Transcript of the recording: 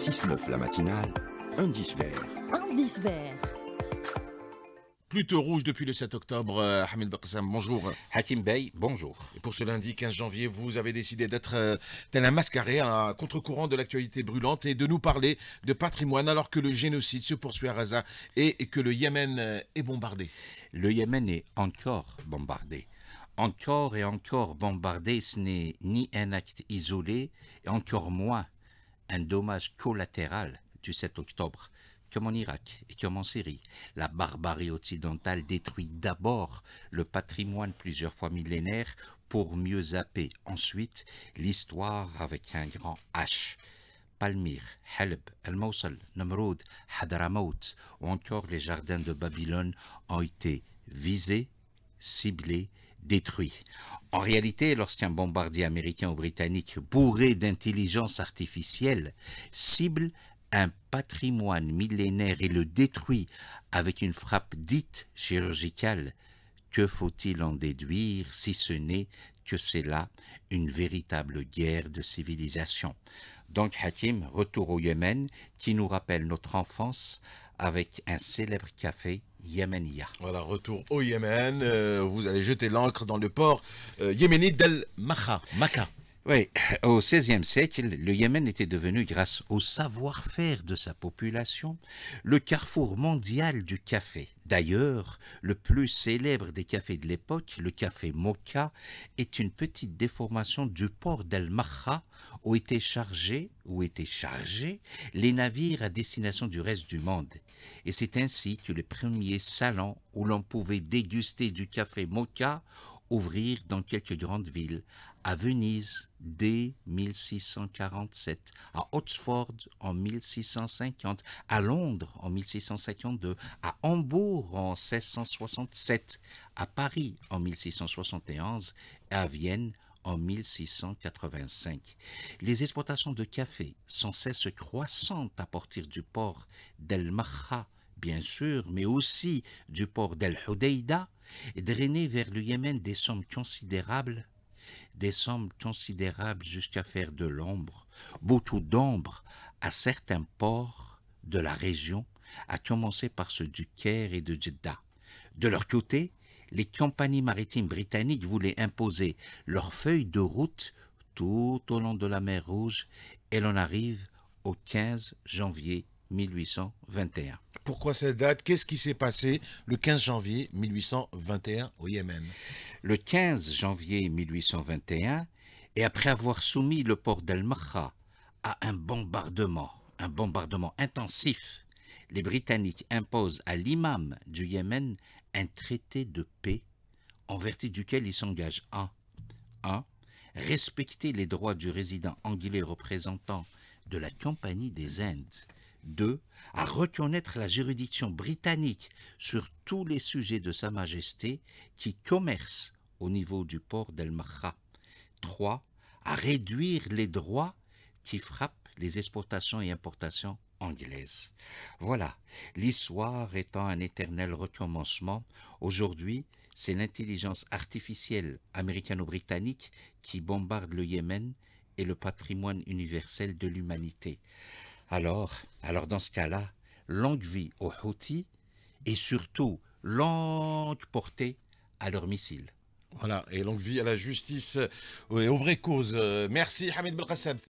6-9 la matinale, indice vert. Indice vert. Plutôt rouge depuis le 7 octobre, euh, Hamid Bakassam, bonjour. Hakim Bey, bonjour. pour ce lundi 15 janvier, vous avez décidé d'être euh, tel un mascaré, un contre-courant de l'actualité brûlante et de nous parler de patrimoine alors que le génocide se poursuit à Gaza et que le Yémen euh, est bombardé. Le Yémen est encore bombardé encore et encore bombardé, ce n'est ni un acte isolé, et encore moins un dommage collatéral du 7 octobre, comme en Irak et comme en Syrie. La barbarie occidentale détruit d'abord le patrimoine plusieurs fois millénaire pour mieux zapper ensuite l'histoire avec un grand H. Palmyre, Halb, El-Moussel, Namroud, Hadramaut ou encore les jardins de Babylone ont été visés, ciblés détruit. En réalité, lorsqu'un bombardier américain ou britannique bourré d'intelligence artificielle cible un patrimoine millénaire et le détruit avec une frappe dite chirurgicale, que faut-il en déduire si ce n'est que c'est là une véritable guerre de civilisation Donc Hakim, retour au Yémen, qui nous rappelle notre enfance avec un célèbre café Yémenia. Voilà, retour au Yémen. Euh, vous allez jeter l'ancre dans le port euh, yéménite d'El Maha. Oui, au XVIe siècle, le Yémen était devenu, grâce au savoir-faire de sa population, le carrefour mondial du café. D'ailleurs, le plus célèbre des cafés de l'époque, le café Mocha, est une petite déformation du port d'Al-Marra où étaient chargés, ou étaient chargés les navires à destination du reste du monde. Et c'est ainsi que les premiers salons où l'on pouvait déguster du café Mocha ouvrir dans quelques grandes villes, à Venise dès 1647, à Oxford en 1650, à Londres en 1652, à Hambourg en 1667, à Paris en 1671 et à Vienne en 1685. Les exportations de café sans cesse croissantes à partir du port d'El Marra, bien sûr, mais aussi du port d'El Hodeida, drainaient vers le Yémen des sommes considérables des sommes considérables jusqu'à faire de l'ombre, beaucoup d'ombre à certains ports de la région, à commencer par ceux du Caire et de Jeddah. De leur côté, les compagnies maritimes britanniques voulaient imposer leurs feuilles de route tout au long de la mer Rouge et l'on arrive au 15 janvier 1821. Pourquoi cette date Qu'est-ce qui s'est passé le 15 janvier 1821 au Yémen Le 15 janvier 1821, et après avoir soumis le port d'Al-Makha à un bombardement, un bombardement intensif, les Britanniques imposent à l'imam du Yémen un traité de paix en vertu duquel ils s'engagent à 1. Respecter les droits du résident anglais représentant de la Compagnie des Indes 2. À reconnaître la juridiction britannique sur tous les sujets de Sa Majesté qui commercent au niveau du port d'El mahra 3. À réduire les droits qui frappent les exportations et importations anglaises. Voilà, l'histoire étant un éternel recommencement, aujourd'hui, c'est l'intelligence artificielle américano-britannique qui bombarde le Yémen et le patrimoine universel de l'humanité. Alors, alors dans ce cas-là, longue vie aux Houthis et surtout longue portée à leur missiles. Voilà, et longue vie à la justice et aux vraies causes. Euh, merci Hamid Belkacem.